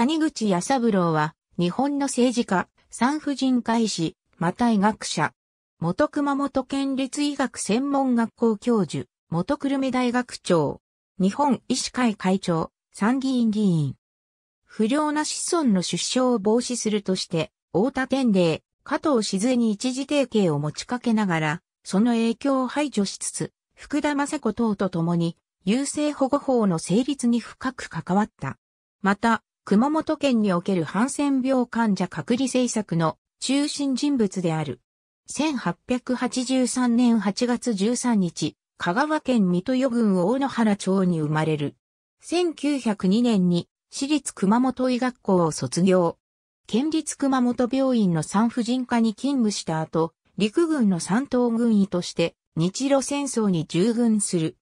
谷口康三郎は、日本の政治家、産婦人科医師、また医学者。元熊本県立医学専門学校教授、元久留米大学長、日本医師会会長、参議院議員。不良な子孫の出生を防止するとして、大田天霊、加藤静江に一時提携を持ちかけながら、その影響を排除しつつ、福田正子等と共に、優生保護法の成立に深く関わった。また、熊本県におけるハンセン病患者隔離政策の中心人物である。1883年8月13日、香川県水戸与郡大野原町に生まれる。1902年に私立熊本医学校を卒業。県立熊本病院の産婦人科に勤務した後、陸軍の三等軍医として日露戦争に従軍する。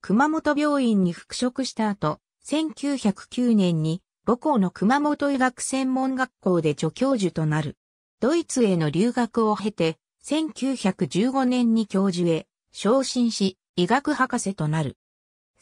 熊本病院に復職した後、1909年に母校の熊本医学専門学校で助教授となる。ドイツへの留学を経て、1915年に教授へ昇進し、医学博士となる。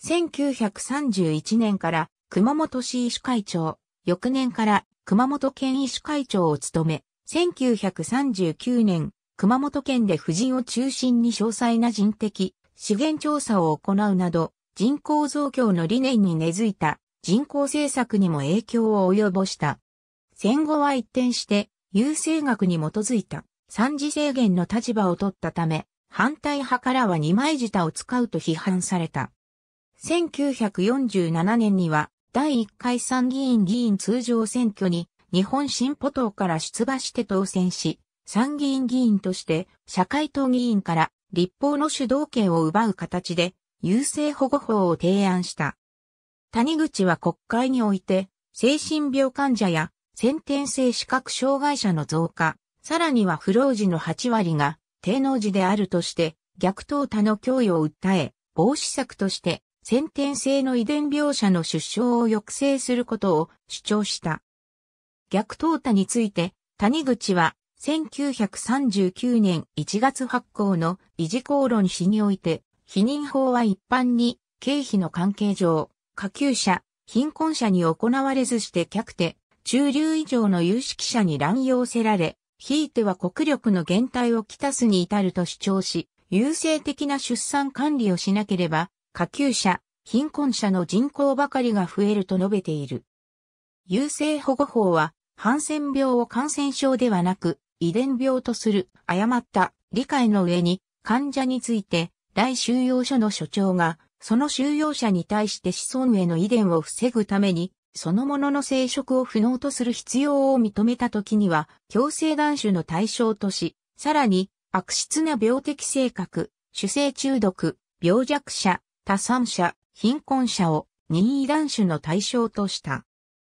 1931年から熊本市医師会長、翌年から熊本県医師会長を務め、1939年、熊本県で婦人を中心に詳細な人的資源調査を行うなど、人口増強の理念に根付いた人口政策にも影響を及ぼした。戦後は一転して、優生学に基づいた三次制限の立場を取ったため、反対派からは二枚舌を使うと批判された。1947年には、第1回参議院議員通常選挙に、日本進歩党から出馬して当選し、参議院議員として社会党議員から立法の主導権を奪う形で優生保護法を提案した。谷口は国会において、精神病患者や先天性視覚障害者の増加、さらには不老児の8割が低能児であるとして、逆淘汰の脅威を訴え、防止策として、先天性の遺伝病者の出生を抑制することを主張した。逆淘汰について、谷口は、1939年1月発行の維持公論誌において、否認法は一般に、経費の関係上、下級者、貧困者に行われずして客手、中流以上の有識者に乱用せられ、ひいては国力の減退をきたすに至ると主張し、優勢的な出産管理をしなければ、下級者、貧困者の人口ばかりが増えると述べている。優勢保護法は、ハンセン病を感染症ではなく、遺伝病とする誤った理解の上に、患者について、大収容所の所長がその収容者に対して子孫への遺伝を防ぐために、そのものの生殖を不能とする必要を認めたときには、強制断種の対象とし、さらに、悪質な病的性格、主性中毒、病弱者、多産者、貧困者を任意断種の対象とした。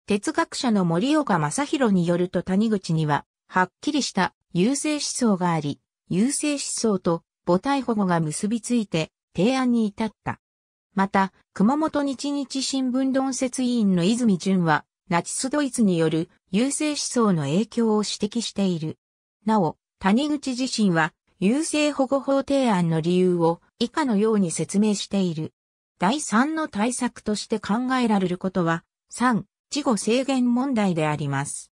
哲学者の森岡正宏によると谷口には、はっきりした優勢思想があり、優勢思想と母体保護が結びついて提案に至った。また、熊本日日新聞論説委員の泉淳は、ナチスドイツによる優勢思想の影響を指摘している。なお、谷口自身は、優勢保護法提案の理由を以下のように説明している。第3の対策として考えられることは、3、事後制限問題であります。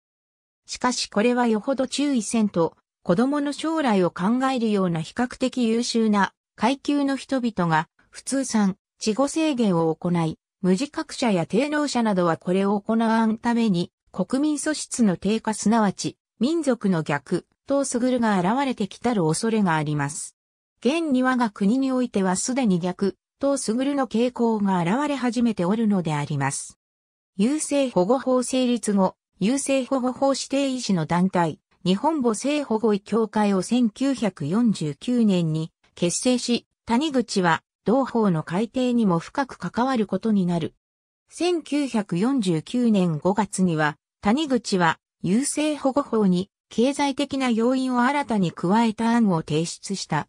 しかしこれはよほど注意せんと、子供の将来を考えるような比較的優秀な階級の人々が、普通3、地語制限を行い、無自覚者や低能者などはこれを行わんために、国民素質の低下すなわち、民族の逆、とすぐるが現れてきたる恐れがあります。現に我が国においてはすでに逆、とすぐるの傾向が現れ始めておるのであります。優生保護法成立後、優生保護法指定医師の団体、日本母性保護医協会を1949年に結成し、谷口は同法の改定にも深く関わることになる。1949年5月には、谷口は、優生保護法に経済的な要因を新たに加えた案を提出した。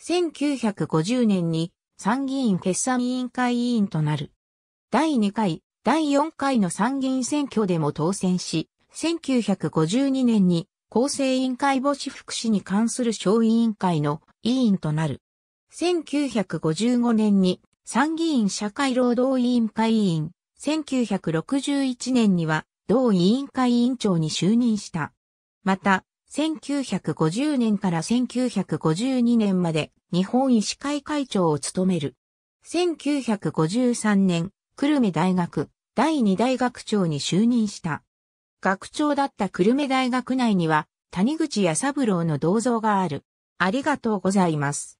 1950年に参議院決算委員会委員となる。第2回、第4回の参議院選挙でも当選し、1952年に厚生委員会母子福祉に関する小委員会の委員となる。1955年に参議院社会労働委員会委員、1961年には同委員会委員長に就任した。また、1950年から1952年まで日本医師会会長を務める。1953年、久留米大学第二大学長に就任した。学長だった久留米大学内には谷口弥三郎の銅像がある。ありがとうございます。